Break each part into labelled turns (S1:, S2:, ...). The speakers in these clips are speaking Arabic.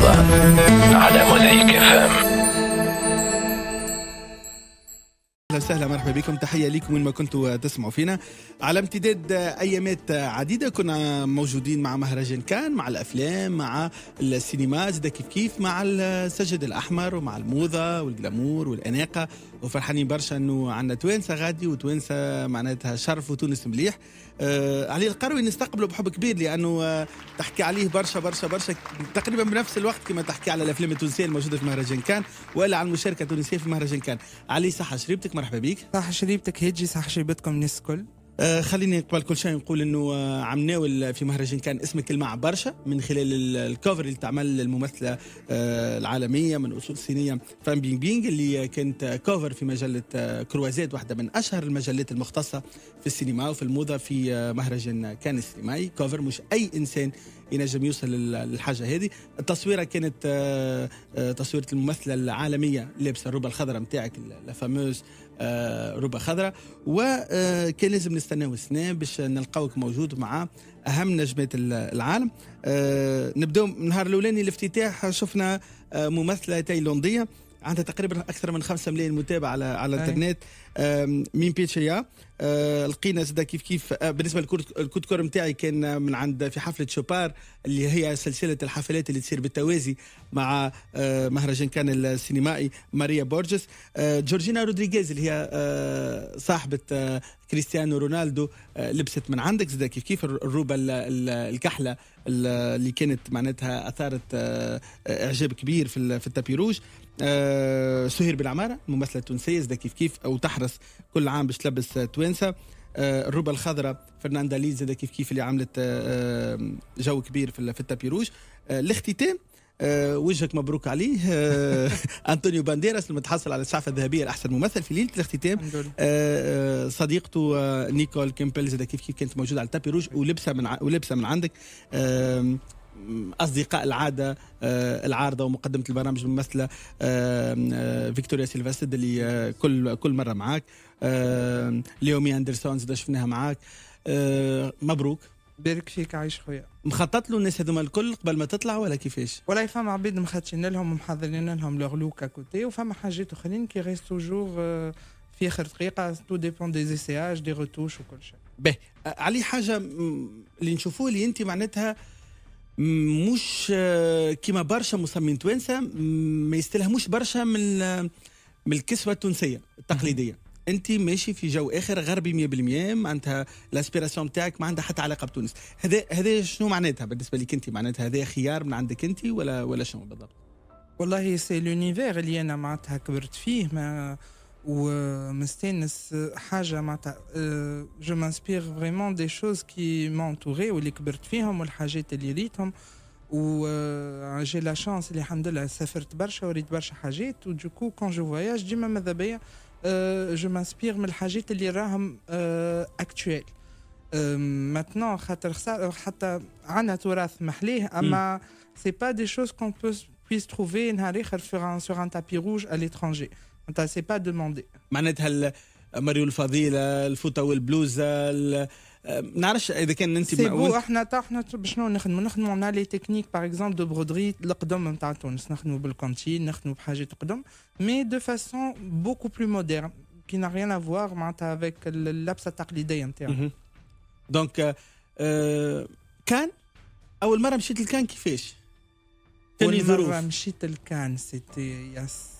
S1: على مزيك فم اهلا وسهلا مرحبا بكم تحيه لكم وين ما كنتوا تسمعوا فينا على امتداد ايامات عديده كنا موجودين مع مهرجان كان مع الافلام مع السينما زاد كيف كيف مع السجد الاحمر ومع الموضه والجلامور والاناقه وفرحانين برشا انه عندنا توانسه غادي وتوانسه معناتها شرف وتونس مليح آه علي القروي نستقبله بحب كبير لانه آه تحكي عليه برشا برشا برشا تقريبا بنفس الوقت كما تحكي على الافلام التونسيه الموجوده في مهرجان كان ولا على المشاركه التونسيه في مهرجان كان علي صحه شريبتك مرحبا بيك صحه شريبتك هيجي صحه شريبتكم الناس الكل آه خليني قبل كل شيء نقول انه آه، عم ناول في مهرجان كان اسمك المع برشا من خلال الكوفر اللي تعمل الممثله آه، العالميه من اصول صينيه فان بينغ بينغ اللي كانت كوفر في مجله آه، كروازيت واحده من اشهر المجلات المختصه في السينما وفي الموضه في مهرجان كان السينمائي كوفر مش اي انسان ينجم يوصل للحاجه هذه التصويره كانت آه، آه، تصويره الممثله العالميه لابسه الروبه الخضراء نتاعك لافاموز آه، ربا خضراء وكان لازم نستناو السنه باش نلقاوك موجود مع اهم نجمات العالم نبداو من النهار الاولاني الافتتاح شفنا ممثله تايلانديه عندها تقريبا اكثر من 5 ملايين متابع على على الانترنت مين بيتشيا آه، لقينا زاد كيف كيف آه، بالنسبه للكود كور نتاعي كان من عند في حفله شوبار اللي هي سلسله الحفلات اللي تصير بالتوازي مع آه، مهرجان كان السينمائي ماريا بورجس جورجينا رودريغيز اللي هي صاحبه كريستيانو رونالدو لبست من عندك زاد كيف كيف الروبه الكحله اللي كانت معناتها اثارت اعجاب كبير في التابيروج آه، سهير بالعماره الممثله التونسيه زاد كيف كيف او تحرس كل عام باش تلبس آه، توانسه آه، الربا الخضراء فرناندا ليز زاد كيف كيف اللي عملت جو كبير في, التابيروج الاختتام أه وجهك مبروك عليه أه انطونيو بانديراس المتحصل على الشعفة الذهبية لأحسن ممثل في ليلة الاختتام أه صديقته نيكول كيمبل زاد كيف كيف كانت موجودة على التابي روج ولبسة من ع... ولبسة من عندك اصدقاء العاده آه، العارضه ومقدمه البرامج الممثله آه، آه، فيكتوريا سيلفاستد اللي كل كل مره معاك ليومي اندرسون زاد شفناها معاك مبروك بارك فيك عايش خويا مخطط له الناس هذوما
S2: الكل قبل ما تطلع ولا كيفاش؟ ولا فما عباد مخططين لهم ومحضرين لهم لوغ لوك كوتي وفما حاجات اخرين كي ريست توجور في اخر دقيقه تو ديبون دي زيسياج دي روتوش وكل شيء.
S1: باهي علي حاجه اللي نشوفوه اللي انت معناتها آه مش كيما برشا مصممين توانسه ما يستلهموش برشا من من الكسوه التونسيه التقليديه انت ماشي في جو اخر غربي 100% معناتها لاسبيراسيون تاعك ما عندها حتى علاقه بتونس هذا هذا شنو معناتها بالنسبه لك انت معناتها هذا خيار من عندك انت ولا ولا شنو بالضبط والله سي لونيفير اللي انا
S2: معناتها كبرت فيه ما ou euh, euh, euh, je m'inspire vraiment des choses qui m'entourent ou ou j'ai la chance ou du coup quand je voyage du je m'inspire mes hajets de l'irrahm actuel maintenant peut pas hmm. c'est pas des choses qu'on puisse trouver sur un tapis rouge à
S1: l'étranger انت سي با دوموندي معناتها ماريو الفضيله الفوطه والبلوزه آه، نعرفش اذا كان انت سي بو
S2: احنا تا احنا بشنو نخدموا نخدموا على لي تكنيك باغ اكزومبل دو برودري القدم نتاع تونس نخدموا بالكونتي نخدموا بحاجه قدم مي دو فاسون بوكو بلو مودرن كي نا ريان افوار معناتها افيك اللبسه التقليديه
S1: نتاعنا دونك آه، آه، كان اول مره مشيت لكان كيفاش؟ اول مره
S2: مشيت لكان سيتي يس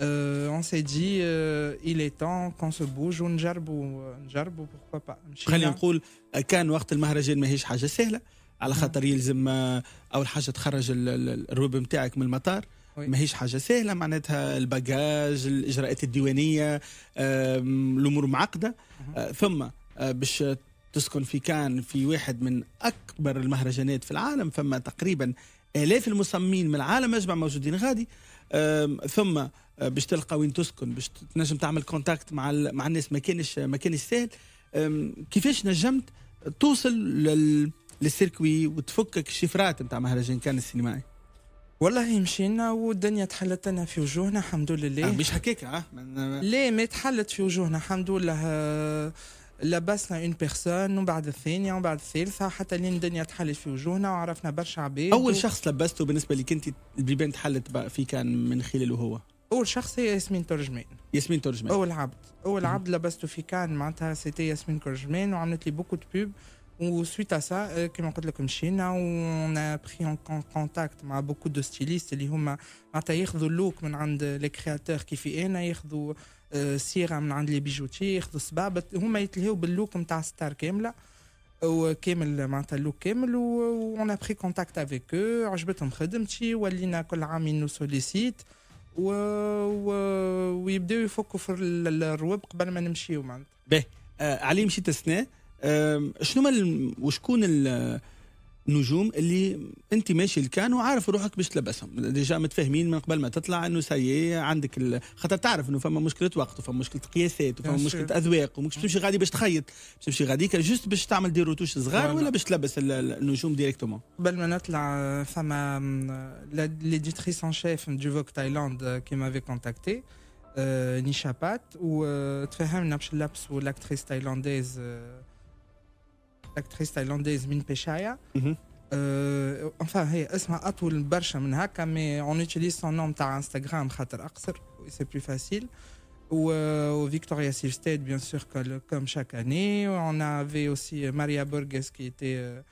S2: Euh, on s'est dit euh, il est temps qu'on se bouge ونجرب ونجرب euh, pourquoi pas خلينا
S1: نقول آه، كان وقت المهرجان ماهيش حاجه سهله على خاطر يلزم آه، اول حاجه تخرج الروب نتاعك من المطار ماهيش حاجه سهله معناتها الباجاج الاجراءات الديوانيه الامور معقده آه، ثم باش تسكن في كان في واحد من اكبر المهرجانات في العالم فما تقريبا الاف المصممين من العالم اجمع موجودين غادي ثم آه، باش تلقى وين تسكن باش تنجم تعمل كونتاكت مع مع الناس ما كانش ما كانش سهل كيفاش نجمت توصل لل للسيركوي وتفكك الشفرات نتاع مهرجان كان السينمائي والله مشينا والدنيا تحلت لنا في وجوهنا الحمد لله آه مش هكاك اه ليه
S2: ما تحلت في وجوهنا الحمد لله آه، لبسنا اون بيرسون ومن بعد الثانيه ومن بعد الثالثه حتى لين الدنيا تحلت في وجوهنا وعرفنا برشا عباد اول و...
S1: شخص لبسته بالنسبه لك انت البيبان تحلت في كان من خلاله هو
S2: اول شخص هي ياسمين ترجمان
S1: ياسمين ترجمان اول
S2: عبد اول عبد لبسته في كان معناتها سيتي ياسمين ترجمان وعملت لي بوكو دو بوب وسويت سا ça euh, كما قلت لكم مشينا ونا بخي اون كونتاكت مع بوكو دو ستيليست اللي هما معناتها ياخذوا اللوك من عند لي كرياتور كيفي انا ياخذوا euh, سيره من عند لي بيجوتي ياخذوا صباب هما يتلهوا باللوك نتاع ستار كامله وكامل معناتها اللوك كامل و on a pris عجبتهم خدمتي ولينا كل عام ينو سوليسيت و... و... ويبداو يفكوا في الرواب قبل ما نمشيو معناتها.
S1: باهي آه علي مشيت السنه آه شنو وشكون نجوم اللي انت ماشي لكان وعارف روحك باش تلبسهم ديجا متفاهمين من قبل ما تطلع انه سي عندك ال... خاطر تعرف انه فما مشكله وقت وفما مشكله قياسات وفما مشكله اذواق ومش تمشي غادي باش تخيط باش تمشي غادي جست باش تعمل دي روتوش صغار ولا باش تلبس النجوم ديريكتومون
S2: قبل ما نطلع فما ليديتريس ان شيف دو فوك تايلاند كي مافي كونتاكتي نيشابات وتفاهمنا باش نلبسوا لاكتريس تايلانديز اكتريس تايلانديز من بيشايا أه انفا هي اسمها اطول برشا من هكا مي اون اوتيليز سون نوم تاع انستغرام خاطر اقصر سي بلو فاسيل وفيكتوريا سيلستيد بيان سور كوم شاك اني اون افي اوسي ماريا بورغيس كي تي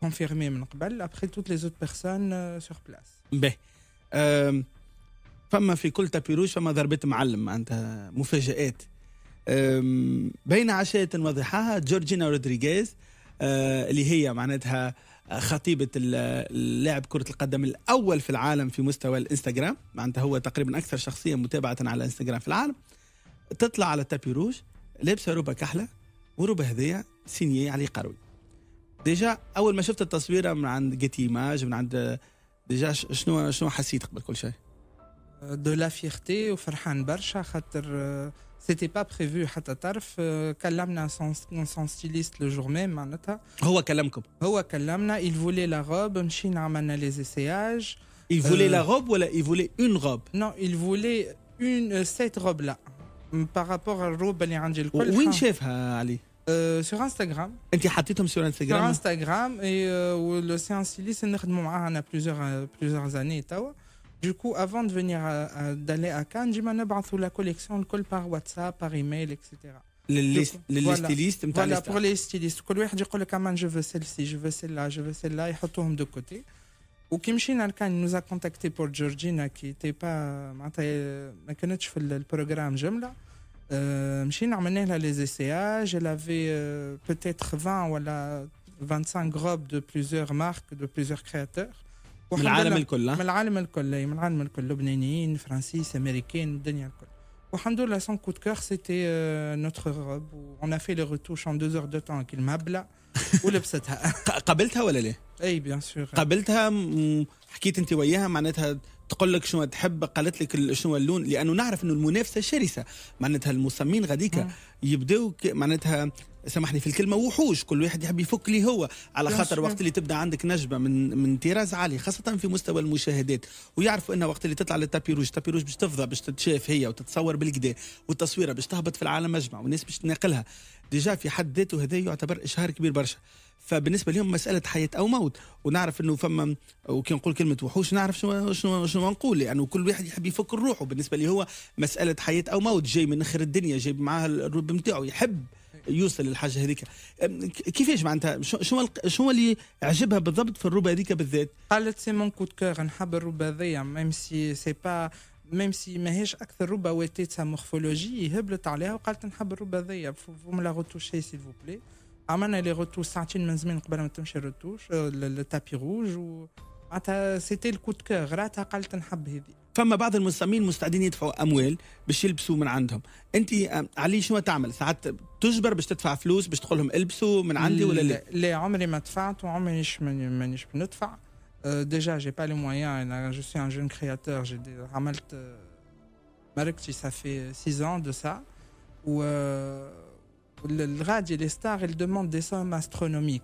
S2: كونفيرمي من قبل ابخي توت لي زوت بيرسون سور بلاس
S1: باهي فما في كل تابيروش فما ضربات معلم معناتها مفاجآت بين عشية وضحاها جورجينا رودريغيز أه، اللي هي معناتها خطيبة اللاعب كرة القدم الأول في العالم في مستوى الإنستغرام معناتها هو تقريبا أكثر شخصية متابعة على الإنستغرام في العالم تطلع على تابي روج لابسة روبا كحلة وروبا هذية سينية علي قروي ديجا أول ما شفت التصويرة من عند جيتي ماج من عند ديجا شنو شنو حسيت قبل كل شيء؟
S2: de la fierté au Farhan Barcha, euh, c'était pas prévu حتى تعرف كلمنا son styliste le jour même
S1: هو كلمكم
S2: هو كلمنا il voulait la robe مشينا عملنا les essayages il voulait euh, la robe ou il voulait une robe non il voulait une euh, cette robe là mm, par rapport à la robe اللي Où الكل وين
S1: شافها علي
S2: Euh, sur Instagram.
S1: انت حطيتهم sur Instagram Sur
S2: Instagram et euh, le séance styliste نخدموا معاها plusieurs plusieurs années توا. Du coup, avant de venir d'aller à Cannes, j'ai sous la collection, le col par WhatsApp, par email, etc.
S1: Les, les, stylistes Voilà, pour
S2: les stylistes. كل je veux celle-ci, je veux celle-là, je veux celle-là, et retourne de côté. Ou Kim Shin Alkan nous a contacté pour Georgina qui n'était pas, le euh, le programme, Jemla? Euh, Kim Shin a là les essayages, elle avait euh, peut-être 20 ou voilà, 25 robes de plusieurs marques, de plusieurs créateurs. من العالم الكل من العالم الكل من العالم الكل لبنانيين فرنسيس امريكان الدنيا الكل والحمد لله سون كو دو كور سيتي نوتر روب اون افي لي روتوش ان دوزوغ دو تان كي المهبله ولبستها قبلتها ولا ليه؟ اي بيان سور
S1: قبلتها حكيت انت وياها معناتها تقول لك شنو تحب قالت لك شنو اللون لانه نعرف انه المنافسه شرسه معناتها المصممين غاديكا يبداو معناتها سامحني في الكلمه وحوش كل واحد يحب يفك لي هو على خاطر وقت اللي تبدا عندك نجمه من من طراز عالي خاصه في مستوى المشاهدات ويعرفوا ان وقت اللي تطلع للتابيروج التابيروج باش تفضى باش تتشاف هي وتتصور بالكدا والتصويره باش تهبط في العالم مجمع والناس باش تناقلها ديجا في حد ذاته هذا يعتبر اشهار كبير برشا فبالنسبه لهم مساله حياه او موت ونعرف انه فما وكي نقول كلمه وحوش نعرف شنو شنو شنو نقول لانه يعني كل واحد يحب يفك روحه بالنسبه لي هو مساله حياه او موت جاي من اخر الدنيا جاي معاه الرب نتاعو يحب يوصل للحاجه هذيك كيفاش معناتها شنو شنو اللي عجبها بالضبط في الروبه هذيك بالذات قالت سي مون كود كور نحب الروبه هذيا ميم سي سي
S2: با ميم سي ماهيش اكثر روبه واتيت مورفولوجي هبلت عليها وقالت نحب الروبه هذيا فوم لا روتوشي سيل فو بلي عملنا لي غوتوش ساعتين من زمان قبل ما تمشي الروتوش
S1: التابي آه، روج و معناتها سيتي الكود كور راتها قالت نحب هذي فما بعض المسلمين مستعدين يدفعوا اموال باش يلبسوا من عندهم انت آه، علي شنو تعمل ساعات تجبر باش تدفع فلوس باش تقول لهم البسوا من عندي ولا لا
S2: لا عمري ما دفعت وعمري مانيش بندفع آه، ديجا جي با لي موان جو سي ان جون كرياتور جي عملت ماركتي سافي 6 ans دو سا و الغادي لي ستار يل دوموند دي سوم استرونوميك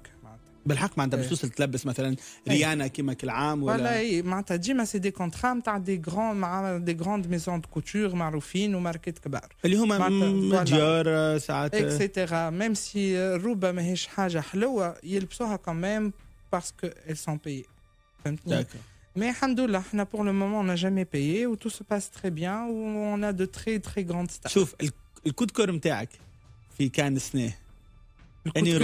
S1: بالحق معناتها باش إيه. توصل تلبس مثلا إيه. ريانا كيما كل عام ولا
S2: اي معناتها ديما سي دي كونترا نتاع دي غران مع دي غراند ميزون دو كوتور معروفين وماركات كبار اللي هما
S1: ديور ساعات اكسيتيرا
S2: ميم سي الروبه ماهيش حاجه حلوه يلبسوها كمام باسكو ايل سون بيي فهمتني Mais Alhamdoulilah, pour le moment, on n'a jamais payé, où tout se passe très bien, où on a de très très grandes stars. شوف الكود كور نتاعك
S1: في كان سنه
S2: Annie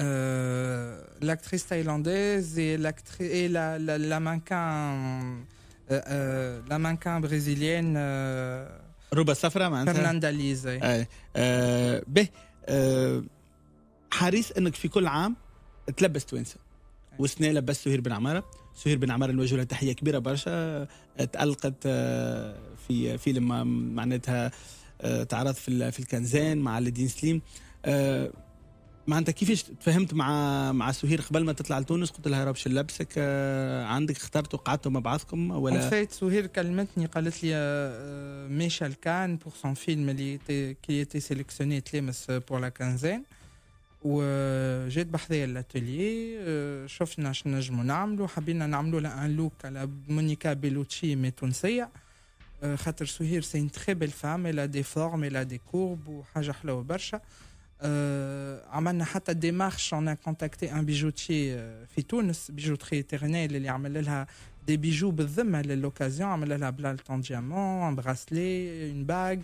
S2: euh, l'actrice thaïlandaise et, l'actrice, et la, la, la mannequin, euh, euh la
S1: mannequin brésilienne. ربا صفرة فرناندا ليزي به حريص انك في كل عام تلبس توانسه والسنه لبس سهير بن عماره سهير بن عماره نوجه لها تحيه كبيره برشا تالقت آه، في فيلم معناتها آه، تعرض في في الكنزان مع الدين سليم آه، ما انت كيفاش تفهمت مع مع سهير قبل ما تطلع لتونس قلت لها ربش لبسك آه، عندك اخترتوا قعدتوا مع بعضكم ولا
S2: فايت سهير كلمتني قالت لي آه، ميشيل كان بور سون فيلم اللي كي تي سيلكسيوني تلمس بور لا كانزين وجيت بحذايا لاتولي شفنا شنو نجمو نعملو حبينا نعملو لها ان لوك على مونيكا بيلوتشي مي تونسيه آه، خاطر سهير سي ان تخي بيل فام الا دي فورم الا دي كورب وحاجه حلوه برشا آه، عملنا حتى ديمارش انا كونتاكتي ان بيجوتي في تونس بيجوتري تيرنيل اللي عمل لها دي بيجو بالذمه للوكازيون عمل لها بلالتون ديامون ان براسلي اون باغ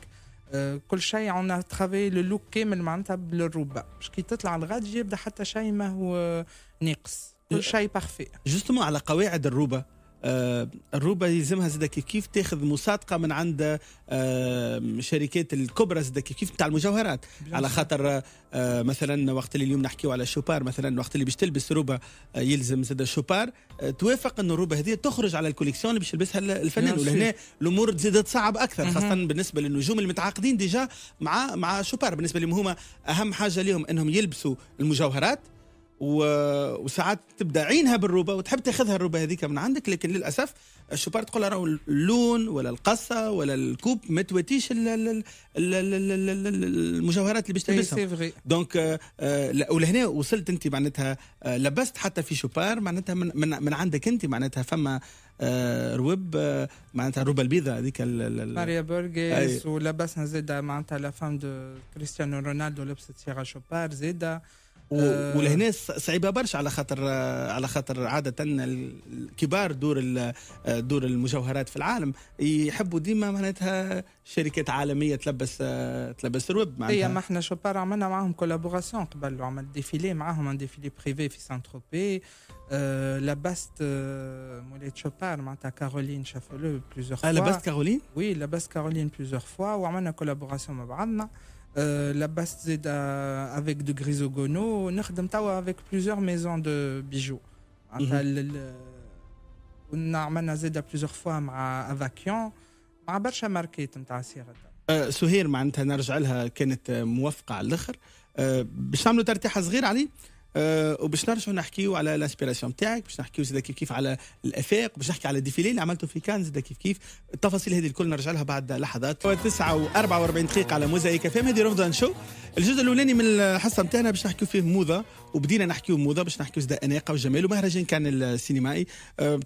S2: كل شيء عنا ترافي لو لوك كامل معناتها بالروبه باش كي تطلع الغادي يبدا حتى شيء ما هو ناقص كل شيء بارفي
S1: جوستومون على قواعد الروبه آه، الروبا يلزمها زاد كيف كيف تاخذ مصادقه من عند آه، شركات الكبرى زاد كيف كيف نتاع المجوهرات على خاطر آه، مثلا وقت اللي اليوم نحكيو على الشوبار مثلا وقت اللي باش تلبس روبا يلزم زاد الشوبار توافق ان الروبا هذه تخرج على الكوليكسيون اللي باش يلبسها الفنان ولهنا الامور تزيد تصعب اكثر mhm. خاصه بالنسبه للنجوم المتعاقدين ديجا مع مع شوبار بالنسبه لهم هما اهم حاجه لهم انهم يلبسوا المجوهرات وساعات تبدا عينها بالروبه وتحب تاخذها الروبه هذيك من عندك لكن للاسف الشوبار تقول راه اللون ولا القصه ولا الكوب ما تواتيش المجوهرات اللي باش تلبسها دونك ولهنا وصلت انت معناتها لبست حتى في شوبار معناتها من, من, عندك انت معناتها فما روب معناتها الروبه البيضاء هذيك ماريا بورغيس
S2: ولبسها زيدا معناتها لا فام دو كريستيانو رونالدو لبست فيها شوبار زيدا
S1: آه. ولهنا صعيبه برشا على خاطر آه، على خاطر عاده كبار دور آه، دور المجوهرات في العالم يحبوا ديما معناتها شركات عالميه تلبس تلبس الويب معناتها هي إيه، ما احنا
S2: شوبار عملنا معاهم كولابوراسيون قبل عملت ديفيلي معاهم ان ديفيلي بريفي في سان تروبي أه لبست مولات شوبار معناتها كارولين شافولو بليزيور فوا لبست كارولين وي لبست كارولين بليزيور فوا وعملنا كولابوراسيون مع بعضنا Euh, la base Zeda avec de Grisogono, نخدم توا avec plusieurs maisons de bijoux. كنا عملنا زيد بليزيور فوا مع افاكيون مع برشا ماركات نتاع الصيغه
S1: سهير معناتها نرجع لها كانت موفقه على الاخر باش نعملوا ترتيحه صغيره عليه أه وباش نرجعوا نحكيو على الانسبيراسيون تاعك باش نحكيو زاد كيف كيف على الافاق باش نحكي على الديفيلي اللي عملته في كان زاد كيف كيف التفاصيل هذه الكل نرجع لها بعد لحظات 9 و44 دقيقه على موزايكا فام هذه رفضان شو الجزء الاولاني من الحصه نتاعنا باش نحكيو فيه موضه وبدينا نحكي موضه باش نحكي زاد اناقه وجمال ومهرجان كان السينمائي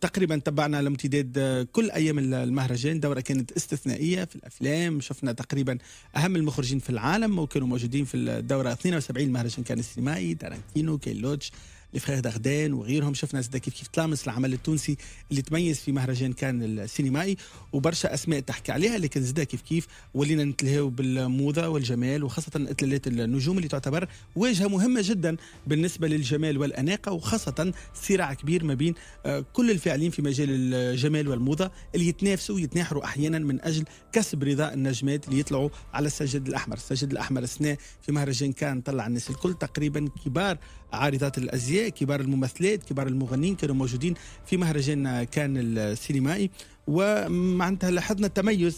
S1: تقريبا تبعنا الامتداد أه، كل ايام المهرجان دوره كانت استثنائيه في الافلام شفنا تقريبا اهم المخرجين في العالم وكانوا موجودين في الدوره 72 مهرجان كان السينمائي تارانتينو كيلوتش الفرير دغدان وغيرهم شفنا زاد كيف كيف تلامس العمل التونسي اللي تميز في مهرجان كان السينمائي وبرشا اسماء تحكي عليها لكن زاد كيف كيف ولينا نتلهاو بالموضه والجمال وخاصه اتلالات النجوم اللي تعتبر واجهه مهمه جدا بالنسبه للجمال والاناقه وخاصه صراع كبير ما بين آه، كل الفاعلين في مجال الجمال والموضه اللي يتنافسوا ويتناحروا احيانا من اجل كسب رضا النجمات اللي يطلعوا على السجد الاحمر، السجد الاحمر السنه في مهرجان كان طلع الناس الكل تقريبا كبار عارضات الازياء كبار الممثلات كبار المغنيين كانوا موجودين في مهرجان كان السينمائي ومعناتها لاحظنا تميز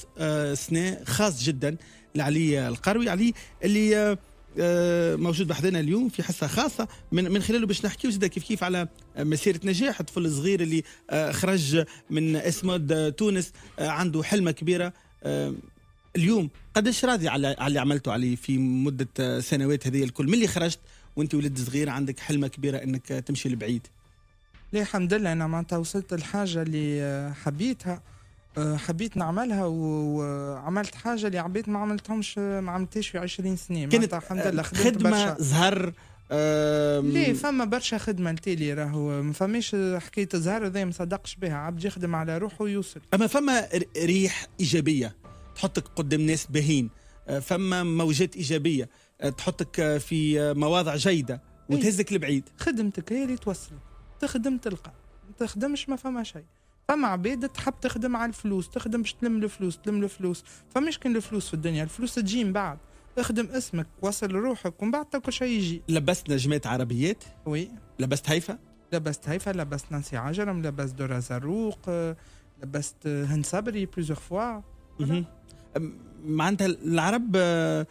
S1: سناء آه، خاص جدا لعلي القروي علي اللي آه، آه، موجود بحضنا اليوم في حصه خاصه من من خلاله باش نحكيو زاد كيف كيف على مسيره نجاح الطفل الصغير اللي خرج من اسمه تونس عنده حلمه كبيره اليوم قداش راضي على اللي عملته عليه في مده سنوات هذه الكل من اللي خرجت وانت ولد صغير عندك حلمه كبيره انك تمشي لبعيد
S2: لا الحمد لله انا معناتها وصلت الحاجه اللي حبيتها حبيت نعملها وعملت حاجه اللي عبيت ما عملتهمش ما عملتهاش في 20 سنه كانت الحمد لله خدمه برشا. زهر
S1: أم... ليه
S2: فما برشا خدمه لتيلي راهو ما فماش حكايه زهر ما صدقش بها عبد يخدم على روحه ويوصل
S1: اما فما ريح ايجابيه تحطك قدام ناس باهين آه، فما موجات ايجابيه آه، تحطك آه، في مواضع جيده وتهزك إيه. لبعيد خدمتك هي اللي توصلك
S2: تخدم تلقى ما تخدمش ما فما شيء فما عباد تحب تخدم على الفلوس تخدم باش تلم الفلوس تلم الفلوس فمش كان الفلوس في الدنيا الفلوس تجي من بعد اخدم اسمك وصل روحك ومن بعد كل شيء يجي
S1: لبست نجمات عربيات وي لبست هيفا لبست
S2: هيفا لبست نانسي عجرم لبست دورا زروق لبست هند صبري بليزيور
S1: فوا معناتها العرب آه،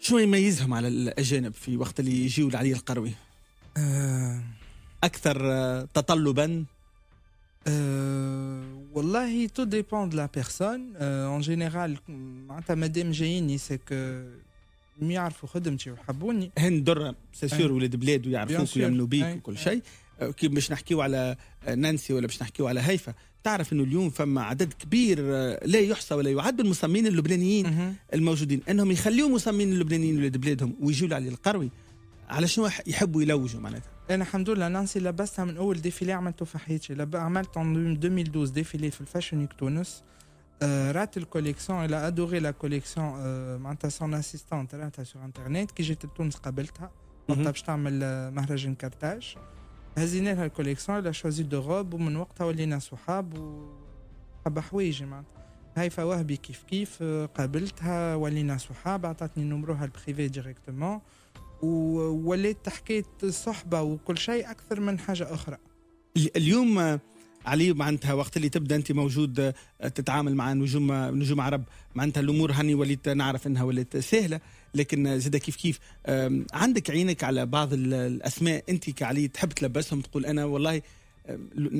S1: شو يميزهم على الاجانب في وقت اللي يجيو لعلي القروي؟
S2: أه
S1: اكثر آه، تطلبا أه والله تو ديبون دو لا
S2: بيرسون اون آه، جينيرال معناتها مادام جاييني سكو يعرفوا
S1: خدمتي ويحبوني هن درة سيسير ولاد بلاد ويعرفوك ويمنوا بيك وكل شيء كي باش نحكيو على نانسي ولا باش نحكيو على هيفا تعرف انه اليوم فما عدد كبير آه، لا يحصى ولا يعد بالمصممين اللبنانيين الموجودين انهم يخليوا مصممين اللبنانيين ولاد بلادهم ويجوا لعلي القروي على شنو يحبوا يلوجوا معناتها
S2: انا الحمد لله نانسي لبستها من اول ديفيلي عملته في حياتي عملت 2012 ديفيلي في الفاشن ويك تونس آه، رات الكوليكسيون الى ادوري لا كوليكسيون آه، معناتها سون اسيستانت راتها son انترنت كي جيت internet, قابلتها. طلبت باش تعمل مهرجان كارتاج هزينا لها الكوليكسيون لا شوزي دو روب ومن وقتها ولينا صحاب وحبة حوايج معناتها هيفا وهبي كيف كيف آه، قابلتها ولينا صحاب عطاتني نمروها البريفي ديريكتومون
S1: ووليت حكايه صحبه وكل شيء اكثر من حاجه اخرى اليوم آه، علي معناتها وقت اللي تبدا انت موجود آه، تتعامل مع نجوم آه، نجوم عرب معناتها الامور هاني وليت نعرف انها ولات سهله لكن آه، زاد كيف كيف عندك عينك على بعض الاسماء انت كعلي تحب تلبسهم تقول انا والله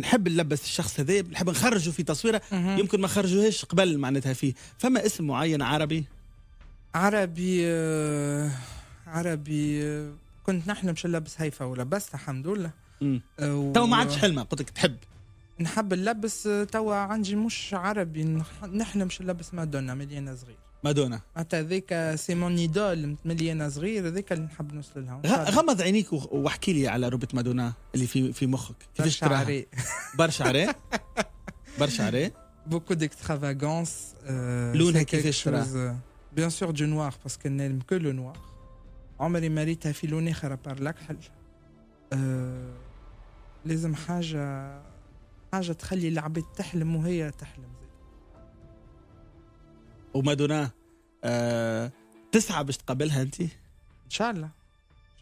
S1: نحب نلبس الشخص هذا نحب نخرجه في تصويره يمكن ما خرجوهاش قبل معناتها فيه فما اسم معين عربي عربي
S2: عربي كنت نحلم شو نلبس هيفا ولبستها الحمد لله تو ما عادش حلمه قلت لك تحب نحب نلبس آه، توا عندي مش عربي نحلم مش نلبس مادونا مليانه صغير مادونا معناتها هذاك سي مون ايدول مليانه صغير هذاك اللي نحب نوصل لها
S1: غمض عينيك واحكي لي على روبة مادونا اللي في في مخك كيفاش تراها برشا عري برشا عري
S2: بوكو ديكسترافاغونس آه، لونها كيفاش ترى بيان سور دو نوار باسكو نلم كو لو نوار عمري ما ريتها في لون اخر ابار الاكحل آه، لازم حاجه حاجه تخلي العباد تحلم وهي تحلم
S1: وما دونا آه تسعى باش تقابلها انت ان شاء الله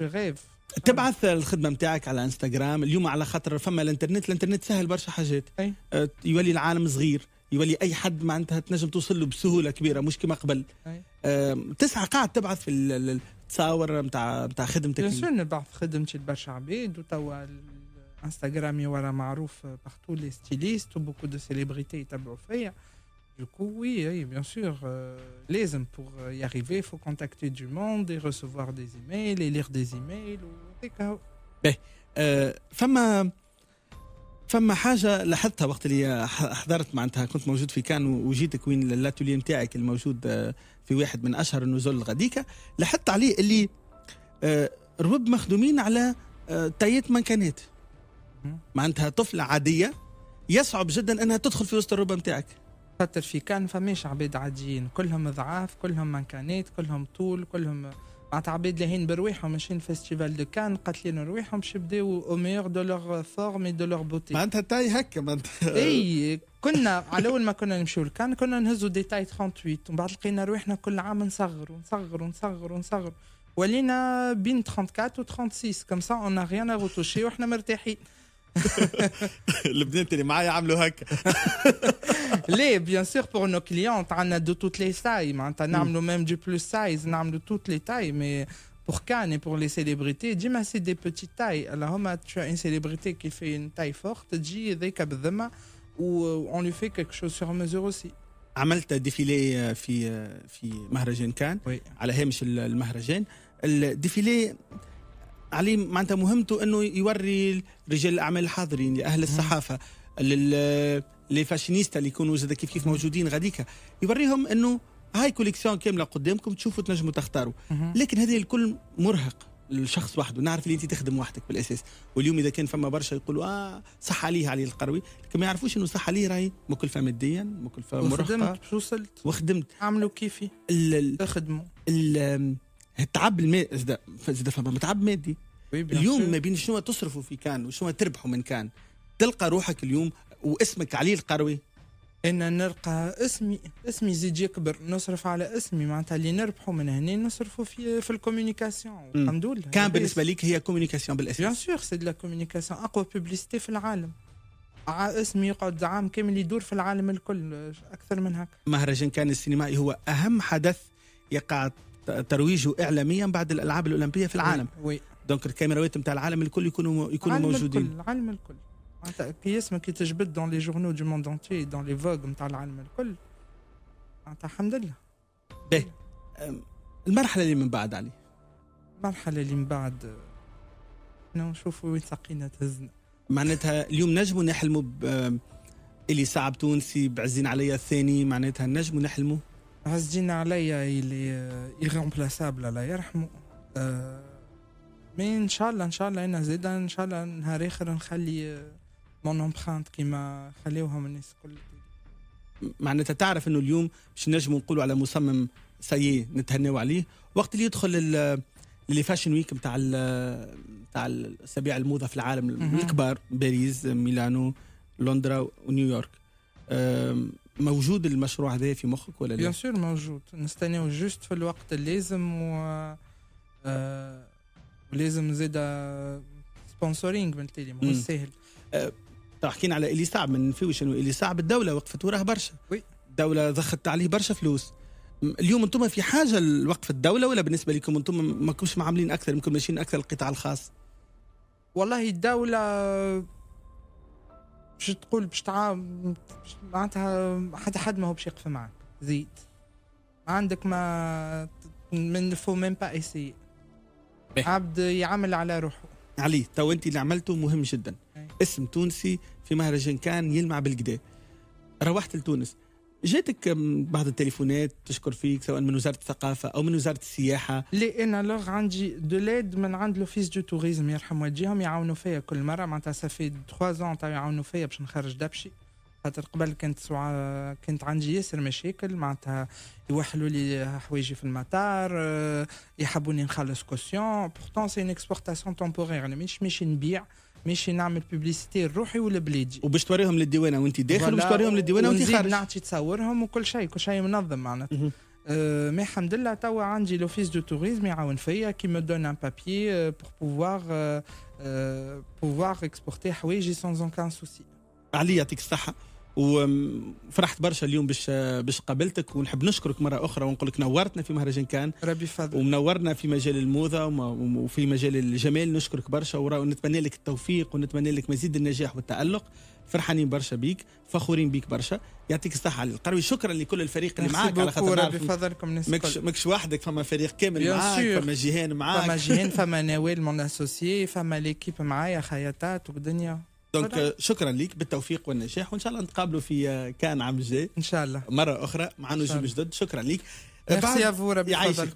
S1: غيف تبعث الخدمه نتاعك على انستغرام اليوم على خاطر فما الانترنت الانترنت سهل برشا حاجات أي. آه يولي العالم صغير يولي اي حد معناتها تنجم توصل له بسهوله كبيره مش كما قبل آه تسعى قاعد تبعث في التصاور نتاع نتاع خدمتك بيان سور نبعث خدمتي لبرشا عباد وتوا
S2: انستغرامي وانا معروف بارتو لي ستيليست وبوكو دو سيليبريتي يتبعوا فيا دوكو وي oui, oui bien sûr, euh, les pour euh, y arriver, il faut contacter du monde et recevoir
S1: des emails et lire des
S2: emails. Ou...
S1: باهي فما فما حاجه لاحظتها وقت اللي حضرت معناتها كنت موجود في كان وجيتك وين لاتولي نتاعك الموجود في واحد من اشهر النزول غاديكا لاحظت عليه اللي آه ربما مخدومين على آه تايات منكنات معناتها طفله عاديه يصعب جدا انها تدخل في وسط الربا نتاعك خاطر في
S2: كان فماش عباد عاديين كلهم ضعاف كلهم منكانات كلهم طول كلهم معناتها عباد لاهين برويحهم ماشيين فيستيفال دو كان قاتلين رويحهم باش يبداو او ميور دو لور فورم دو لور بوتي معناتها تاي هكا معناتها اي كنا على اول ما كنا نمشيو لكان كنا نهزو دي تاي 38 ومن بعد لقينا رواحنا كل عام نصغروا نصغروا نصغروا نصغروا ولينا بين 34 و 36 كم سا اون rien à retoucher وحنا مرتاحين C'est Bien sûr, pour nos clients, on a de toutes les tailles. On a mm. même du plus size, on a de toutes les tailles. Mais pour Cannes et pour les célébrités, c'est des petites tailles. Tu as une célébrité qui fait une taille forte, euh, on lui fait quelque chose sur mesure aussi. Tu
S1: as un défilé fi le Mahrajan Cannes. Oui, c'est le Mahrajan. défilé. علي معناتها مهمته انه يوري رجال الاعمال الحاضرين لاهل الصحافه لي فاشينيستا اللي يكونوا زاد كيف كيف موجودين غاديكا يوريهم انه هاي كوليكسيون كامله قدامكم تشوفوا تنجموا تختاروا لكن هذه الكل مرهق الشخص وحده نعرف اللي انت تخدم وحدك بالاساس واليوم اذا كان فما برشا يقولوا اه صح عليه علي القروي لكن ما يعرفوش انه صح عليه راهي مكلفه ماديا مكلفه مرهقه وخدمت وصلت وخدمت عملوا كيفي تخدموا التعب الماء زاد فما تعب مادي اليوم ما بين شنو تصرفوا في كان وشنو تربحوا من كان تلقى روحك اليوم واسمك علي القروي انا نلقى اسمي
S2: اسمي زيد يكبر نصرف على اسمي معناتها اللي نربحوا من هنا نصرفوا في في الكوميونيكاسيون
S1: الحمد لله كان بالنسبه لك هي كوميونيكاسيون بالاساس بيان سور سي
S2: لا كوميونيكاسيون اقوى بوبليستي في العالم اسمي يقعد عام كامل يدور في العالم الكل اكثر من هكا
S1: مهرجان كان السينمائي هو اهم حدث يقع ترويجه اعلاميا بعد الالعاب الاولمبيه في العالم وي. دونك الكاميرات نتاع العالم الكل يكونوا يكونوا عالم موجودين الكل
S2: العالم الكل معناتها كي اسمك يتجبد دون لي جورنو دو موند انتي دون لي فوغ نتاع العالم الكل معناتها الحمد لله
S1: باهي المرحله اللي من بعد علي
S2: المرحله اللي من بعد نشوفوا وين ساقينا تهزنا
S1: معناتها اليوم نجموا نحلموا ب... اللي صعب تونسي بعزين عليا الثاني معناتها نجموا نحلموا
S2: عز عليا اللي ايغومبلاسابل الله يرحمه أه مي ان شاء الله ان شاء الله انا زيدا ان شاء الله نهار اخر نخلي مون امبرانت كيما خليوها من الناس الكل
S1: معناتها تعرف انه اليوم باش نجموا نقولوا على مصمم سيء نتهناو عليه وقت اللي يدخل اللي فاشن ويك نتاع نتاع الاسابيع الموضه في العالم الكبار باريس ميلانو لندن ونيويورك موجود المشروع هذا في مخك ولا لا؟ بيان سور
S2: موجود نستناو جوست في الوقت اللازم و
S1: آه ولازم زيد سبونسورينغ من التالي مش سهل أه تحكينا على اللي صعب ما ننفيوش انه اللي صعب الدوله وقفت وراه برشا وي الدوله ضخت عليه برشا فلوس اليوم انتم في حاجه لوقف الدوله ولا بالنسبه لكم انتم ماكمش معاملين اكثر يمكن ماشيين اكثر القطاع الخاص والله الدوله
S2: باش تقول باش تعاون معناتها حتى حد ما هو باش يقف معك زيد ما عندك ما من فو ميم با ايسي
S1: إيه. عبد يعمل على روحه علي تو انت اللي عملته مهم جدا إيه. اسم تونسي في مهرجان كان يلمع بالقدا روحت لتونس جاتك بعض التليفونات تشكر فيك سواء من وزاره الثقافه او من وزاره السياحه لا انا لوغ
S2: عندي دو ليد من عند لوفيس دو توريزم يرحم والديهم يعاونوا فيا كل مره معناتها سافي 3 زون تاع يعاونوا فيا باش نخرج دبشي خاطر قبل كنت سوعة كنت عندي ياسر مشاكل معناتها يوحلوا لي حوايجي في المطار آه، يحبوني نخلص كوسيون بورتون سي ان اكسبورتاسيون تومبوغيغ انا مش ماشي نبيع ماشي نعمل بوبليسيتي
S1: لروحي ولبلادي وباش توريهم للديوانه وانت داخل وباش توريهم للديوانه وانت خارج
S2: نعطي تصورهم وكل شيء كل شيء منظم معناتها أه، مي الحمد لله توا عندي لوفيس دو توريزم يعاون فيا كي مو دون ان بابي بور بوفوار بوفوار اكسبورتي حوايجي سون sans كان سوسي
S1: علي يعطيك الصحة. وفرحت برشا اليوم باش باش قابلتك ونحب نشكرك مره اخرى ونقول لك نورتنا في مهرجان كان ربي فضل ومنورنا في مجال الموضه وفي مجال الجمال نشكرك برشا ونتمنى لك التوفيق ونتمنى لك مزيد النجاح والتالق فرحانين برشا بيك فخورين بيك برشا يعطيك الصحة على القروي شكرا لكل الفريق اللي معاك على خاطر ربي فضلكم ماكش ماكش وحدك فما فريق كامل معاك فما جيهان معاك فما جيهان فما
S2: نوال مون اسوسيي فما ليكيب معايا خياطات ودنيا
S1: دونك euh, شكرا لك بالتوفيق والنجاح وان شاء الله نتقابلوا في آه، كان عام الجاي ان شاء الله مره اخرى مع نجوم جدد شكرا لك ميرسي افو ربي